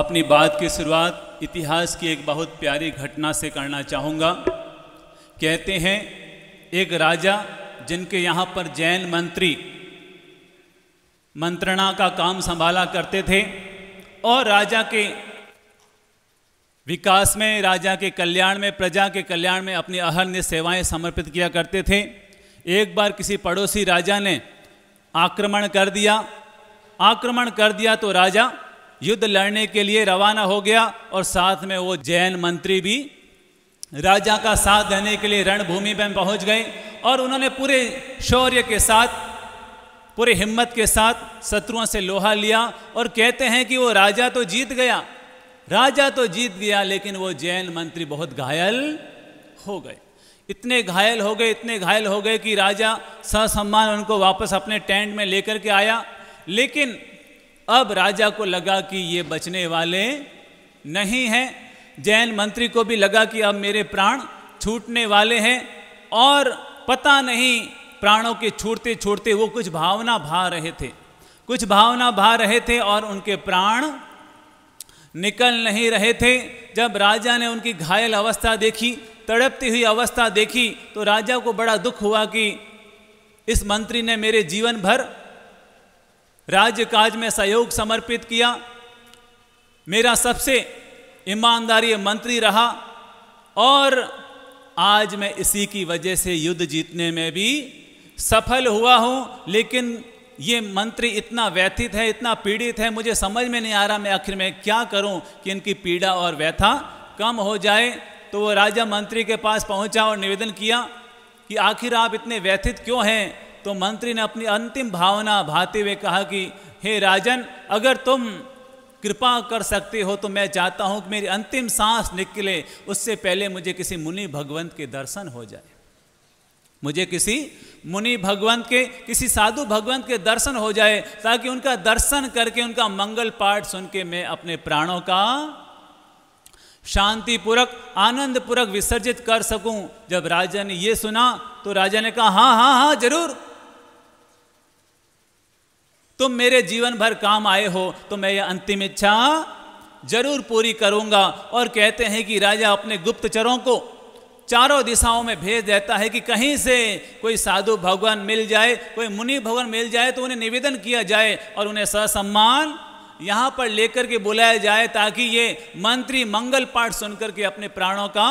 अपनी बात की शुरुआत इतिहास की एक बहुत प्यारी घटना से करना चाहूँगा कहते हैं एक राजा जिनके यहाँ पर जैन मंत्री मंत्रणा का काम संभाला करते थे और राजा के विकास में राजा के कल्याण में प्रजा के कल्याण में अपनी अहरण्य सेवाएं समर्पित किया करते थे एक बार किसी पड़ोसी राजा ने आक्रमण कर दिया आक्रमण कर दिया तो राजा युद्ध लड़ने के लिए रवाना हो गया और साथ में वो जैन मंत्री भी राजा का साथ देने के लिए रणभूमि में पहुंच गए और उन्होंने पूरे शौर्य के साथ पूरे हिम्मत के साथ शत्रुओं से लोहा लिया और कहते हैं कि वो राजा तो जीत गया राजा तो जीत गया लेकिन वो जैन मंत्री बहुत घायल हो गए इतने घायल हो गए इतने घायल हो गए कि राजा ससम्मान उनको वापस अपने टेंट में लेकर के आया लेकिन अब राजा को लगा कि ये बचने वाले नहीं हैं जैन मंत्री को भी लगा कि अब मेरे प्राण छूटने वाले हैं और पता नहीं प्राणों के छूटते छूटते वो कुछ भावना भा रहे थे कुछ भावना भा रहे थे और उनके प्राण निकल नहीं रहे थे जब राजा ने उनकी घायल अवस्था देखी तड़पती हुई अवस्था देखी तो राजा को बड़ा दुख हुआ कि इस मंत्री ने मेरे जीवन भर राज्य काज में सहयोग समर्पित किया मेरा सबसे ईमानदारी मंत्री रहा और आज मैं इसी की वजह से युद्ध जीतने में भी सफल हुआ हूँ लेकिन ये मंत्री इतना व्यथित है इतना पीड़ित है मुझे समझ में नहीं आ रहा मैं आखिर में क्या करूँ कि इनकी पीड़ा और व्यथा कम हो जाए तो वो राजा मंत्री के पास पहुँचा और निवेदन किया कि आखिर आप इतने व्यथित क्यों हैं तो मंत्री ने अपनी अंतिम भावना भाते हुए कहा कि हे राजन अगर तुम कृपा कर सकते हो तो मैं चाहता हूं कि मेरी अंतिम सांस निकले उससे पहले मुझे किसी मुनि भगवंत के दर्शन हो जाए मुझे किसी मुनि भगवंत के किसी साधु भगवंत के दर्शन हो जाए ताकि उनका दर्शन करके उनका मंगल पाठ सुन के मैं अपने प्राणों का शांतिपूर्वक आनंदपूर्वक विसर्जित कर सकूं जब राजा ने यह सुना तो राजा ने कहा हाँ हाँ हाँ जरूर तुम मेरे जीवन भर काम आए हो तो मैं यह अंतिम इच्छा जरूर पूरी करूंगा और कहते हैं कि राजा अपने गुप्तचरों को चारों दिशाओं में भेज देता है कि कहीं से कोई साधु भगवान मिल जाए कोई मुनि भगवान मिल जाए तो उन्हें निवेदन किया जाए और उन्हें ससम्मान यहाँ पर लेकर के बुलाया जाए ताकि ये मंत्री मंगल पाठ सुनकर के अपने प्राणों का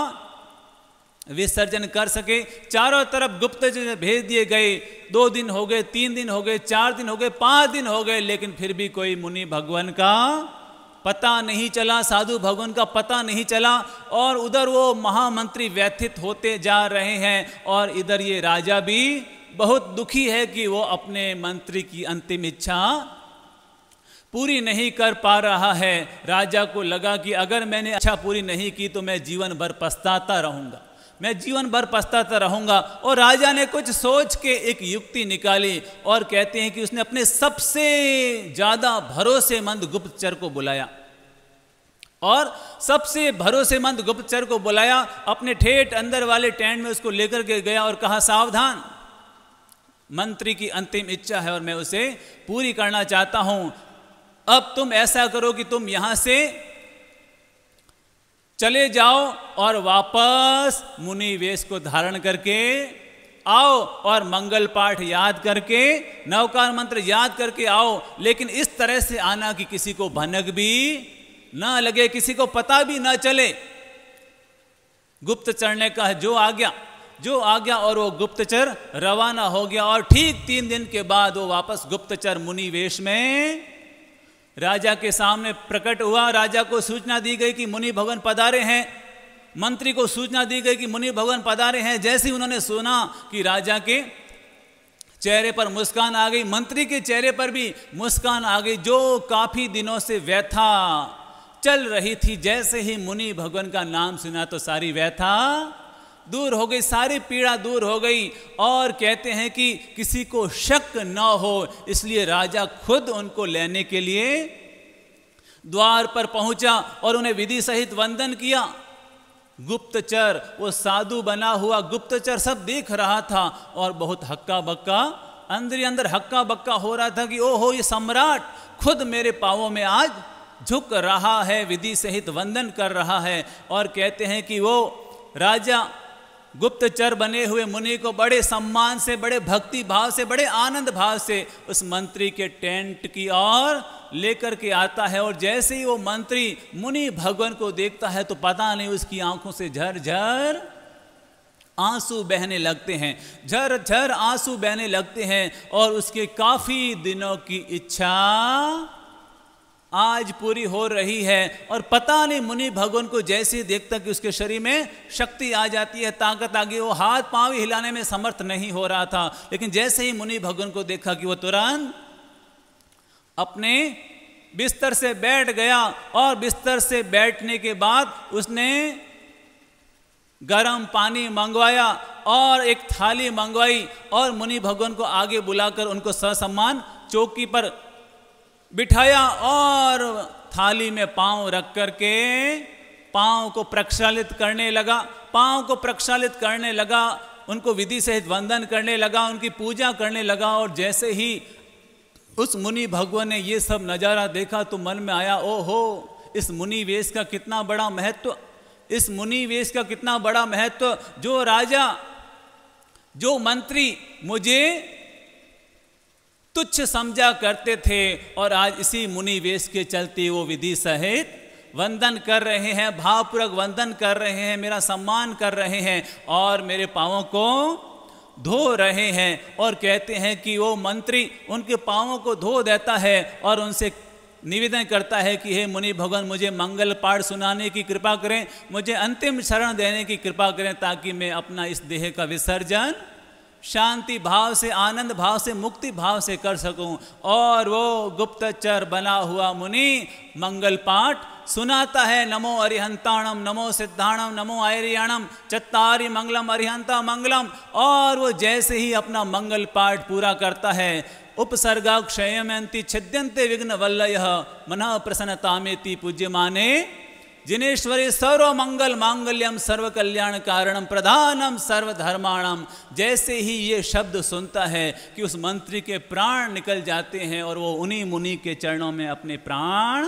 विसर्जन कर सके चारों तरफ गुप्त भेज दिए गए दो दिन हो गए तीन दिन हो गए चार दिन हो गए पांच दिन हो गए लेकिन फिर भी कोई मुनि भगवान का पता नहीं चला साधु भगवान का पता नहीं चला और उधर वो महामंत्री व्यथित होते जा रहे हैं और इधर ये राजा भी बहुत दुखी है कि वो अपने मंत्री की अंतिम इच्छा पूरी नहीं कर पा रहा है राजा को लगा कि अगर मैंने अच्छा पूरी नहीं की तो मैं जीवन भर पछताता रहूंगा मैं जीवन भर पछताता रहूंगा और राजा ने कुछ सोच के एक युक्ति निकाली और कहते हैं कि उसने अपने सबसे ज़्यादा भरोसेमंद गुप्तचर को बुलाया और सबसे भरोसेमंद गुप्तचर को बुलाया अपने ठेठ अंदर वाले टेंट में उसको लेकर के गया और कहा सावधान मंत्री की अंतिम इच्छा है और मैं उसे पूरी करना चाहता हूं अब तुम ऐसा करो कि तुम यहां से चले जाओ और वापस मुनि वेश को धारण करके आओ और मंगल पाठ याद करके नवकार मंत्र याद करके आओ लेकिन इस तरह से आना कि किसी को भनक भी ना लगे किसी को पता भी ना चले गुप्तचर ने कहा जो आ गया जो आ गया और वो गुप्तचर रवाना हो गया और ठीक तीन दिन के बाद वो वापस गुप्तचर मुनि वेश में राजा के सामने प्रकट हुआ राजा को सूचना दी गई कि मुनि भगवान पधारे हैं मंत्री को सूचना दी गई कि मुनि भगवान पधारे हैं जैसे उन्होंने सुना कि राजा के चेहरे पर मुस्कान आ गई मंत्री के चेहरे पर भी मुस्कान आ गई जो काफ़ी दिनों से व्यथा चल रही थी जैसे ही मुनि भगवान का नाम सुना तो सारी व्यथा दूर हो गई सारी पीड़ा दूर हो गई और कहते हैं कि किसी को शक न हो इसलिए राजा खुद उनको लेने के लिए द्वार पर पहुंचा और उन्हें विधि सहित वंदन किया गुप्तचर वो साधु बना हुआ गुप्तचर सब देख रहा था और बहुत हक्का बक्का अंदर ही अंदर हक्का बक्का हो रहा था कि ओ हो ये सम्राट खुद मेरे पावों में आज झुक रहा है विधि सहित वंदन कर रहा है और कहते हैं कि वो राजा गुप्तचर बने हुए मुनि को बड़े सम्मान से बड़े भक्ति भाव से बड़े आनंद भाव से उस मंत्री के टेंट की ओर लेकर के आता है और जैसे ही वो मंत्री मुनि भगवान को देखता है तो पता नहीं उसकी आंखों से झर झर आंसू बहने लगते हैं झर झर आंसू बहने लगते हैं और उसके काफ़ी दिनों की इच्छा आज पूरी हो रही है और पता नहीं मुनि भगवान को जैसे देखता कि उसके शरीर में शक्ति आ जाती है ताकत आ गई वो हाथ पाँव हिलाने में समर्थ नहीं हो रहा था लेकिन जैसे ही मुनि भगवान को देखा कि वो तुरंत अपने बिस्तर से बैठ गया और बिस्तर से बैठने के बाद उसने गरम पानी मंगवाया और एक थाली मंगवाई और मुनि भगवान को आगे बुलाकर उनको ससम्मान चौकी पर बिठाया और थाली में पांव रख करके पांव को प्रक्षालित करने लगा पांव को प्रक्षालित करने लगा उनको विधि सहित वंदन करने लगा उनकी पूजा करने लगा और जैसे ही उस मुनि भगवान ने यह सब नज़ारा देखा तो मन में आया ओ हो इस मुनि वेश का कितना बड़ा महत्व इस मुनि वेश का कितना बड़ा महत्व जो राजा जो मंत्री मुझे तुच्छ समझा करते थे और आज इसी मुनि वेश के चलते वो विधि सहित वंदन कर रहे हैं भावपूर्वक वंदन कर रहे हैं मेरा सम्मान कर रहे हैं और मेरे पावों को धो रहे हैं और कहते हैं कि वो मंत्री उनके पाँवों को धो देता है और उनसे निवेदन करता है कि हे मुनि भगवान मुझे मंगल पाठ सुनाने की कृपा करें मुझे अंतिम शरण देने की कृपा करें ताकि मैं अपना इस देह का विसर्जन शांति भाव से आनंद भाव से मुक्ति भाव से कर सकूं और वो गुप्तचर बना हुआ मुनि मंगल पाठ सुनाता है नमो अरिहंताणम नमो सिद्धाणम नमो आयरियाणम चत्तारी मंगलम अरिहंता मंगलम और वो जैसे ही अपना मंगल पाठ पूरा करता है उपसर्गा क्षयंती छिद्यंते विघ्न वल्लय प्रसन्नता में पूज्य माने जिनेश्वरी सर्व मंगल मांगल्यम सर्व कल्याण कारणम प्रधानम सर्वधर्माणम जैसे ही ये शब्द सुनता है कि उस मंत्री के प्राण निकल जाते हैं और वो उन्हीं मुनि के चरणों में अपने प्राण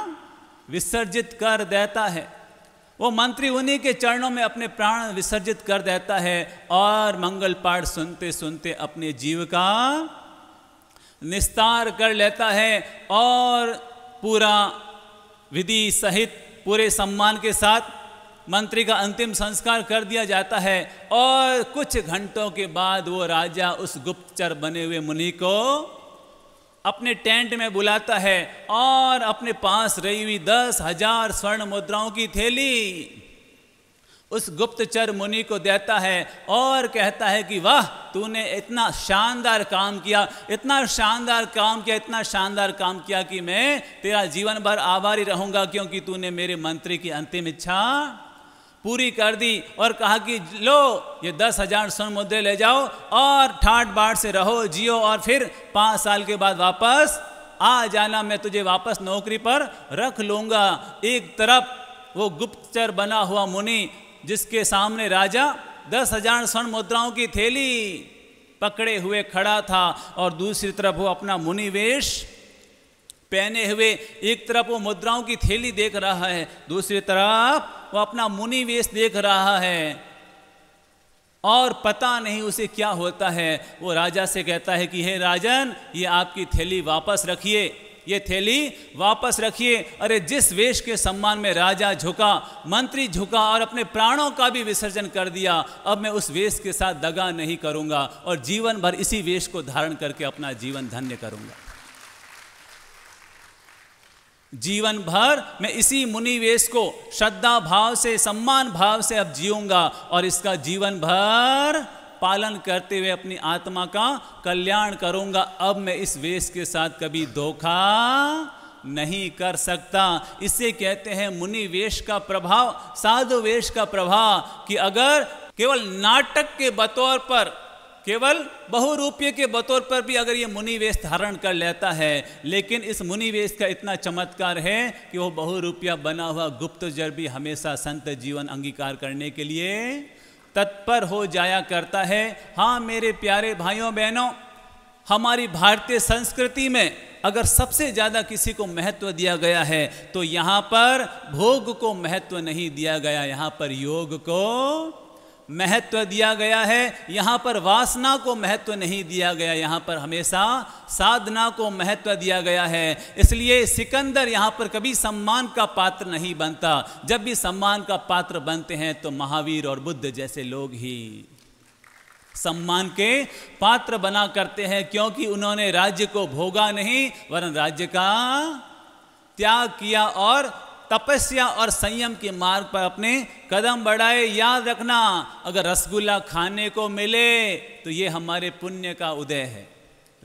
विसर्जित कर देता है वो मंत्री उन्हीं के चरणों में अपने प्राण विसर्जित कर देता है और मंगल पाठ सुनते सुनते अपने जीव का निस्तार कर लेता है और पूरा विधि सहित पूरे सम्मान के साथ मंत्री का अंतिम संस्कार कर दिया जाता है और कुछ घंटों के बाद वो राजा उस गुप्तचर बने हुए मुनि को अपने टेंट में बुलाता है और अपने पास रही हुई दस हजार स्वर्ण मुद्राओं की थैली उस गुप्तचर मुनि को देता है और कहता है कि वाह तूने इतना शानदार काम किया इतना शानदार काम किया इतना शानदार काम किया कि मैं तेरा जीवन भर आभारी रहूंगा क्योंकि तूने मेरे मंत्री की अंतिम इच्छा पूरी कर दी और कहा कि लो ये दस हजार स्वर्ण मुद्रे ले जाओ और ठाट बाट से रहो जियो और फिर पांच साल के बाद वापस आ जाना मैं तुझे वापस नौकरी पर रख लूंगा एक तरफ वो गुप्तचर बना हुआ मुनि जिसके सामने राजा दस हजार स्वर्ण मुद्राओं की थैली पकड़े हुए खड़ा था और दूसरी तरफ वो अपना मुनिवेश पहने हुए एक तरफ वो मुद्राओं की थैली देख रहा है दूसरी तरफ वो अपना मुनिवेश देख रहा है और पता नहीं उसे क्या होता है वो राजा से कहता है कि हे राजन ये आपकी थैली वापस रखिए ये थैली वापस रखिए अरे जिस वेश के सम्मान में राजा झुका मंत्री झुका और अपने प्राणों का भी विसर्जन कर दिया अब मैं उस वेश के साथ दगा नहीं करूंगा और जीवन भर इसी वेश को धारण करके अपना जीवन धन्य करूंगा जीवन भर मैं इसी मुनिवेश को श्रद्धा भाव से सम्मान भाव से अब जीऊंगा और इसका जीवन भर पालन करते हुए अपनी आत्मा का कल्याण करूंगा अब मैं इस वेश के साथ कभी धोखा नहीं कर सकता इसे कहते हैं मुनि वेश का प्रभाव साधु वेश का प्रभाव कि अगर केवल नाटक के बतौर पर केवल रूपये के बतौर पर भी अगर ये मुनि वेश धारण कर लेता है लेकिन इस मुनि वेश का इतना चमत्कार है कि वो बहुरूपिया बना हुआ गुप्त जर भी हमेशा संत जीवन अंगीकार करने के लिए तत्पर हो जाया करता है हाँ मेरे प्यारे भाइयों बहनों हमारी भारतीय संस्कृति में अगर सबसे ज़्यादा किसी को महत्व दिया गया है तो यहाँ पर भोग को महत्व नहीं दिया गया यहाँ पर योग को महत्व दिया गया है यहाँ पर वासना को महत्व नहीं दिया गया यहाँ पर हमेशा साधना को महत्व दिया गया है इसलिए सिकंदर यहाँ पर कभी सम्मान का पात्र नहीं बनता जब भी सम्मान का पात्र बनते हैं तो महावीर और बुद्ध जैसे लोग ही सम्मान के पात्र बना करते हैं क्योंकि उन्होंने राज्य को भोगा नहीं वरन राज्य का त्याग किया और तपस्या और संयम के मार्ग पर अपने कदम बढ़ाए याद रखना अगर रसगुल्ला खाने को मिले तो ये हमारे पुण्य का उदय है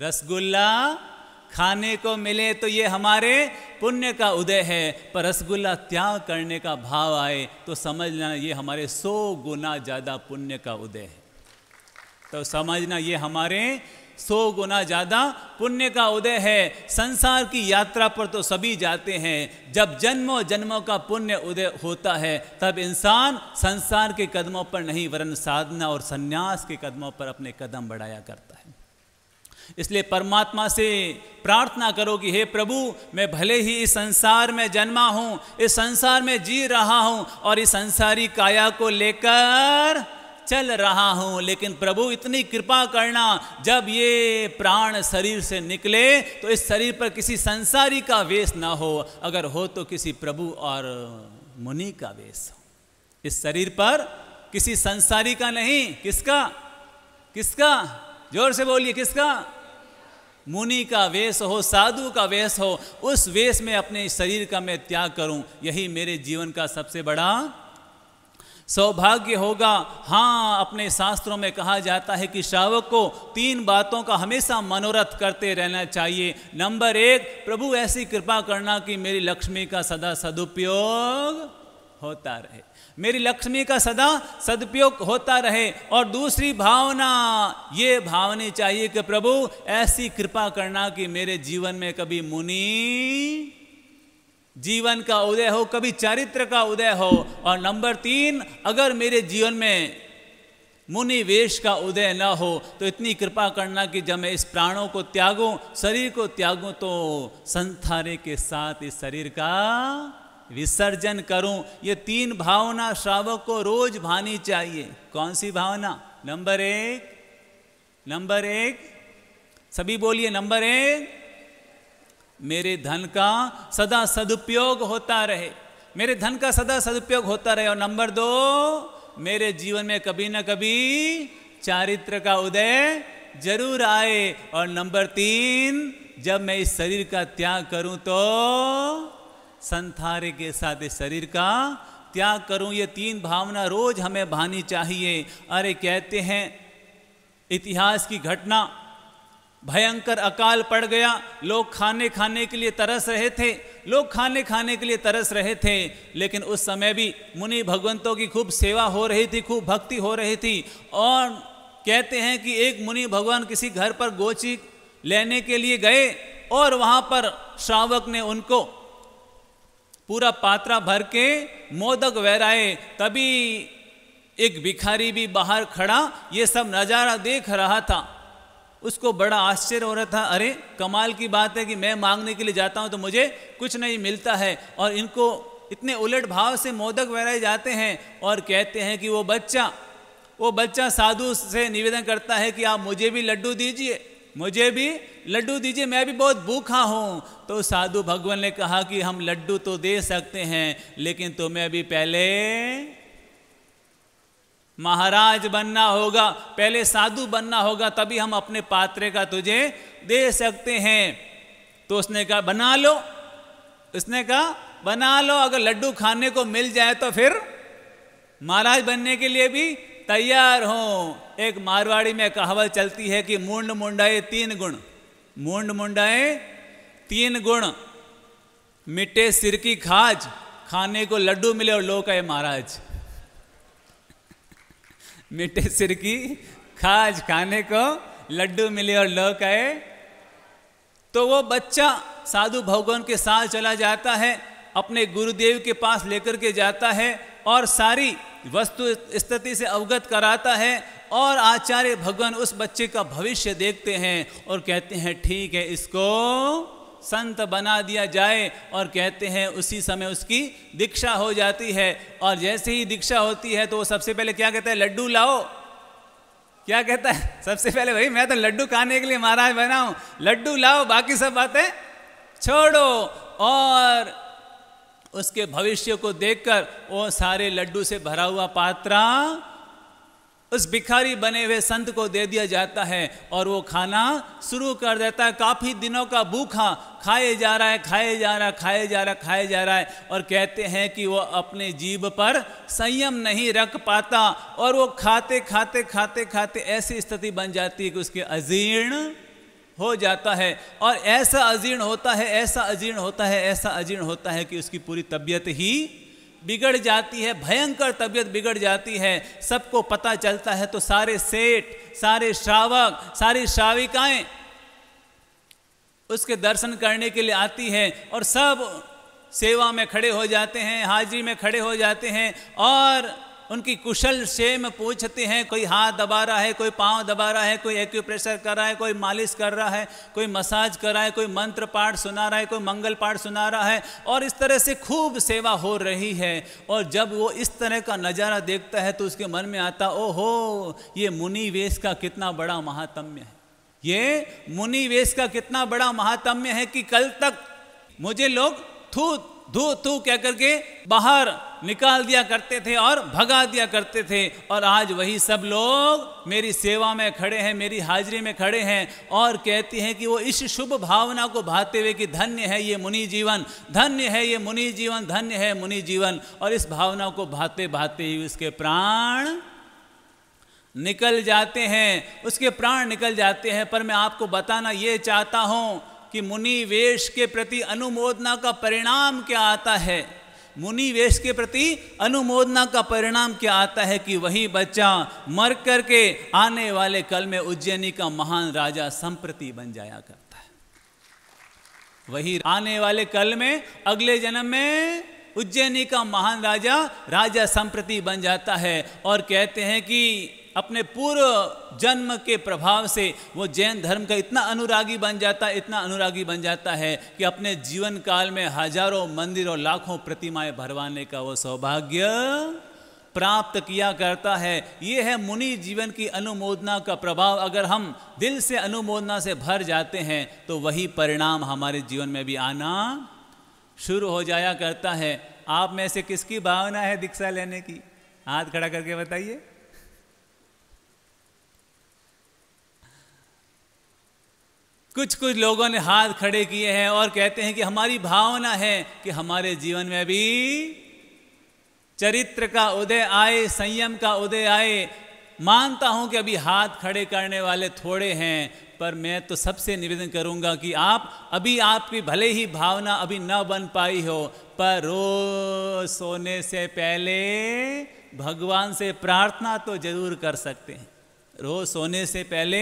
रसगुल्ला खाने को मिले तो ये हमारे पुण्य का उदय है पर रसगुल्ला त्याग करने का भाव आए तो समझना ये हमारे सौ गुना ज़्यादा पुण्य का उदय है तो समझना ये हमारे सौ गुना ज़्यादा पुण्य का उदय है संसार की यात्रा पर तो सभी जाते हैं जब जन्मों जन्मों का पुण्य उदय होता है तब इंसान संसार के कदमों पर नहीं वरन साधना और संन्यास के कदमों पर अपने कदम बढ़ाया करता है इसलिए परमात्मा से प्रार्थना करो कि हे प्रभु मैं भले ही इस संसार में जन्मा हूं इस संसार में जी रहा हूं और इस संसारी काया को लेकर चल रहा हूं लेकिन प्रभु इतनी कृपा करना जब ये प्राण शरीर से निकले तो इस शरीर पर किसी संसारी का वेश ना हो अगर हो तो किसी प्रभु और मुनि का वेश हो इस शरीर पर किसी संसारी का नहीं किसका किसका जोर से बोलिए किसका मुनि का वेश हो साधु का वेश हो उस वेश में अपने शरीर का मैं त्याग करूं यही मेरे जीवन का सबसे बड़ा सौभाग्य होगा हाँ अपने शास्त्रों में कहा जाता है कि श्रावक को तीन बातों का हमेशा मनोरथ करते रहना चाहिए नंबर एक प्रभु ऐसी कृपा करना कि मेरी लक्ष्मी का सदा सदुपयोग होता रहे मेरी लक्ष्मी का सदा सदुपयोग होता रहे और दूसरी भावना ये भावनी चाहिए कि प्रभु ऐसी कृपा करना कि मेरे जीवन में कभी मुनि जीवन का उदय हो कभी चरित्र का उदय हो और नंबर तीन अगर मेरे जीवन में मुनि वेश का उदय न हो तो इतनी कृपा करना कि जब मैं इस प्राणों को त्यागूं शरीर को त्यागूं तो संथारे के साथ इस शरीर का विसर्जन करूं ये तीन भावना श्रावक को रोज भानी चाहिए कौन सी भावना नंबर एक नंबर एक सभी बोलिए नंबर एक मेरे धन का सदा सदुपयोग होता रहे मेरे धन का सदा सदुपयोग होता रहे और नंबर दो मेरे जीवन में कभी ना कभी चारित्र का उदय जरूर आए और नंबर तीन जब मैं इस शरीर का त्याग करूं तो संथारे के साथ इस शरीर का त्याग करूं ये तीन भावना रोज हमें भानी चाहिए अरे कहते हैं इतिहास की घटना भयंकर अकाल पड़ गया लोग खाने खाने के लिए तरस रहे थे लोग खाने खाने के लिए तरस रहे थे लेकिन उस समय भी मुनि भगवंतों की खूब सेवा हो रही थी खूब भक्ति हो रही थी और कहते हैं कि एक मुनि भगवान किसी घर पर गोची लेने के लिए गए और वहाँ पर श्रावक ने उनको पूरा पात्रा भर के मोदक वहराए तभी एक भिखारी भी बाहर खड़ा ये सब नज़ारा देख रहा था उसको बड़ा आश्चर्य हो रहा था अरे कमाल की बात है कि मैं मांगने के लिए जाता हूँ तो मुझे कुछ नहीं मिलता है और इनको इतने उलट भाव से मोदक वहराए जाते हैं और कहते हैं कि वो बच्चा वो बच्चा साधु से निवेदन करता है कि आप मुझे भी लड्डू दीजिए मुझे भी लड्डू दीजिए मैं भी बहुत भूखा हूँ तो साधु भगवान ने कहा कि हम लड्डू तो दे सकते हैं लेकिन तुम्हें अभी पहले महाराज बनना होगा पहले साधु बनना होगा तभी हम अपने पात्र का तुझे दे सकते हैं तो उसने कहा बना लो उसने कहा बना लो अगर लड्डू खाने को मिल जाए तो फिर महाराज बनने के लिए भी तैयार हो एक मारवाड़ी में कहावत चलती है कि मुंड मुंडाए तीन गुण मुंड मुंडाए तीन गुण मिट्टे सिर की खाज खाने को लड्डू मिले और लोग कहे महाराज मीठे सिर की खाज खाने को लड्डू मिले और लोक आए तो वो बच्चा साधु भगवान के साथ चला जाता है अपने गुरुदेव के पास लेकर के जाता है और सारी वस्तु स्थिति से अवगत कराता है और आचार्य भगवान उस बच्चे का भविष्य देखते हैं और कहते हैं ठीक है इसको संत बना दिया जाए और कहते हैं उसी समय उसकी दीक्षा हो जाती है और जैसे ही दीक्षा होती है तो वो सबसे पहले क्या कहता है लड्डू लाओ क्या कहता है सबसे पहले भाई मैं तो लड्डू खाने के लिए महाराज बना हूं लड्डू लाओ बाकी सब बातें छोड़ो और उसके भविष्य को देखकर वो सारे लड्डू से भरा हुआ पात्रा उस भिखारी बने हुए संत को दे दिया जाता है और वो खाना शुरू कर देता है काफ़ी दिनों का भूखा खाए जा रहा है खाए जा रहा है खाए जा रहा है खाए जा रहा है और कहते हैं कि वो अपने जीव पर संयम नहीं रख पाता और वो खाते खाते खाते खाते ऐसी स्थिति बन जाती है कि उसके अजीर्ण हो जाता है और ऐसा अजीर्ण होता है ऐसा अजीर्ण होता है ऐसा अजीर्ण होता है कि उसकी पूरी तबीयत ही बिगड़ जाती है भयंकर तबीयत बिगड़ जाती है सबको पता चलता है तो सारे सेठ सारे श्रावक सारी श्राविकाएं उसके दर्शन करने के लिए आती हैं और सब सेवा में खड़े हो जाते हैं हाजिरी में खड़े हो जाते हैं और उनकी कुशल सेम पूछते हैं कोई हाथ दबा रहा है कोई पांव दबा रहा है कोई एक्यूप्रेशर कर रहा है कोई मालिश कर रहा है कोई मसाज कर रहा है कोई मंत्र पाठ सुना रहा है कोई मंगल पाठ सुना रहा है और इस तरह से खूब सेवा हो रही है और जब वो इस तरह का नज़ारा देखता है तो उसके मन में आता ओहो ये मुनि वेश का कितना बड़ा महात्म्य है ये मुनि वेश का कितना बड़ा महात्म्य है कि कल तक मुझे लोग थूत धू तू कह करके बाहर निकाल दिया करते थे और भगा दिया करते थे और आज वही सब लोग मेरी सेवा में खड़े हैं मेरी हाजिरी में खड़े हैं और कहती हैं कि वो इस शुभ भावना को भाते हुए कि धन्य है ये मुनि जीवन धन्य है ये मुनि जीवन धन्य है मुनि जीवन और इस भावना को भाते भाते ही उसके प्राण निकल जाते हैं उसके प्राण निकल जाते हैं पर मैं आपको बताना ये चाहता हूँ कि मुनि वेश के प्रति अनुमोदना का परिणाम क्या आता है मुनि वेश के प्रति अनुमोदना का परिणाम क्या आता है कि वही बच्चा मर करके आने वाले कल में उज्जैनी का महान राजा संप्रति बन जाया करता है वही आने वाले कल में अगले जन्म में उज्जैनी का महान राजा राजा संप्रति बन जाता है और कहते हैं कि अपने पूर्व जन्म के प्रभाव से वो जैन धर्म का इतना अनुरागी बन जाता है इतना अनुरागी बन जाता है कि अपने जीवन काल में हजारों मंदिर और लाखों प्रतिमाएं भरवाने का वो सौभाग्य प्राप्त किया करता है ये है मुनि जीवन की अनुमोदना का प्रभाव अगर हम दिल से अनुमोदना से भर जाते हैं तो वही परिणाम हमारे जीवन में भी आना शुरू हो जाया करता है आप में से किसकी भावना है दीक्षा लेने की हाथ खड़ा करके बताइए कुछ कुछ लोगों ने हाथ खड़े किए हैं और कहते हैं कि हमारी भावना है कि हमारे जीवन में भी चरित्र का उदय आए संयम का उदय आए मानता हूं कि अभी हाथ खड़े करने वाले थोड़े हैं पर मैं तो सबसे निवेदन करूंगा कि आप अभी आपकी भले ही भावना अभी न बन पाई हो पर रोज सोने से पहले भगवान से प्रार्थना तो जरूर कर सकते हैं रोज सोने से पहले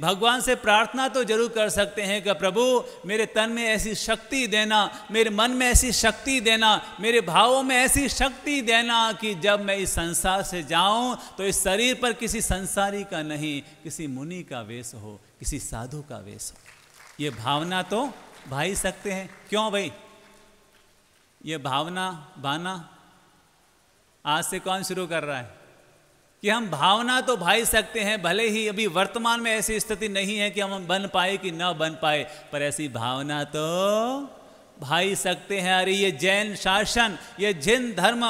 भगवान से प्रार्थना तो जरूर कर सकते हैं कि प्रभु मेरे तन में ऐसी शक्ति देना मेरे मन में ऐसी शक्ति देना मेरे भावों में ऐसी शक्ति देना कि जब मैं इस संसार से जाऊं तो इस शरीर पर किसी संसारी का नहीं किसी मुनि का वेश हो किसी साधु का वेश हो ये भावना तो भाई सकते हैं क्यों भाई ये भावना भाना आज से कौन शुरू कर रहा है कि हम भावना तो भाई सकते हैं भले ही अभी वर्तमान में ऐसी स्थिति नहीं है कि हम बन पाए कि न बन पाए पर ऐसी भावना तो भाई सकते हैं अरे ये जैन शासन ये जैन धर्म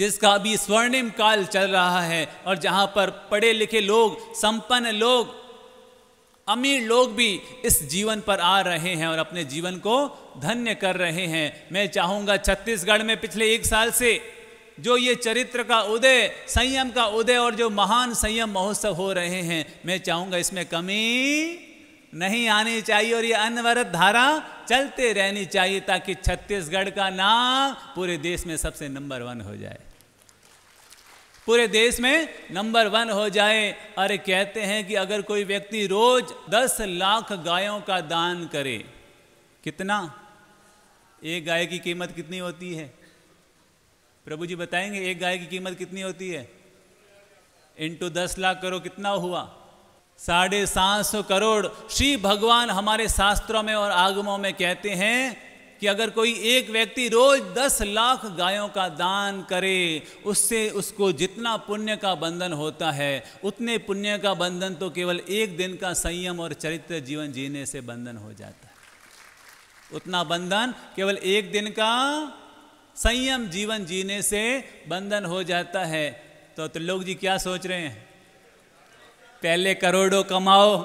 जिसका अभी स्वर्णिम काल चल रहा है और जहां पर पढ़े लिखे लोग संपन्न लोग अमीर लोग भी इस जीवन पर आ रहे हैं और अपने जीवन को धन्य कर रहे हैं मैं चाहूंगा छत्तीसगढ़ में पिछले एक साल से जो ये चरित्र का उदय संयम का उदय और जो महान संयम महोत्सव हो रहे हैं मैं चाहूंगा इसमें कमी नहीं आनी चाहिए और ये अनवरत धारा चलते रहनी चाहिए ताकि छत्तीसगढ़ का नाम पूरे देश में सबसे नंबर वन हो जाए पूरे देश में नंबर वन हो जाए अरे कहते हैं कि अगर कोई व्यक्ति रोज दस लाख गायों का दान करे कितना एक गाय की कीमत कितनी होती है प्रभु जी बताएंगे एक गाय की कीमत कितनी होती है इंटू दस लाख करो कितना हुआ साढ़े सात सौ करोड़ श्री भगवान हमारे शास्त्रों में और आगमों में कहते हैं कि अगर कोई एक व्यक्ति रोज दस लाख गायों का दान करे उससे उसको जितना पुण्य का बंधन होता है उतने पुण्य का बंधन तो केवल एक दिन का संयम और चरित्र जीवन जीने से बंधन हो जाता है उतना बंधन केवल एक दिन का संयम जीवन जीने से बंधन हो जाता है तो, तो लोग जी क्या सोच रहे हैं पहले करोड़ों कमाओ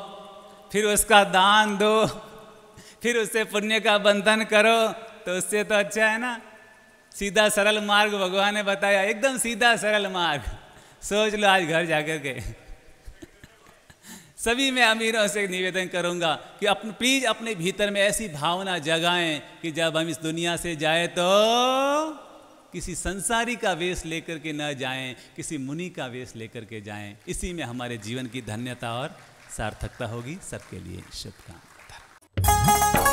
फिर उसका दान दो फिर उससे पुण्य का बंधन करो तो उससे तो अच्छा है ना सीधा सरल मार्ग भगवान ने बताया एकदम सीधा सरल मार्ग सोच लो आज घर जाकर के सभी मैं अमीरों से निवेदन करूंगा कि अपने प्लीज अपने भीतर में ऐसी भावना जगाएं कि जब हम इस दुनिया से जाए तो किसी संसारी का वेश लेकर के न जाएं किसी मुनि का वेश लेकर के जाएं इसी में हमारे जीवन की धन्यता और सार्थकता होगी सबके लिए शुभकामना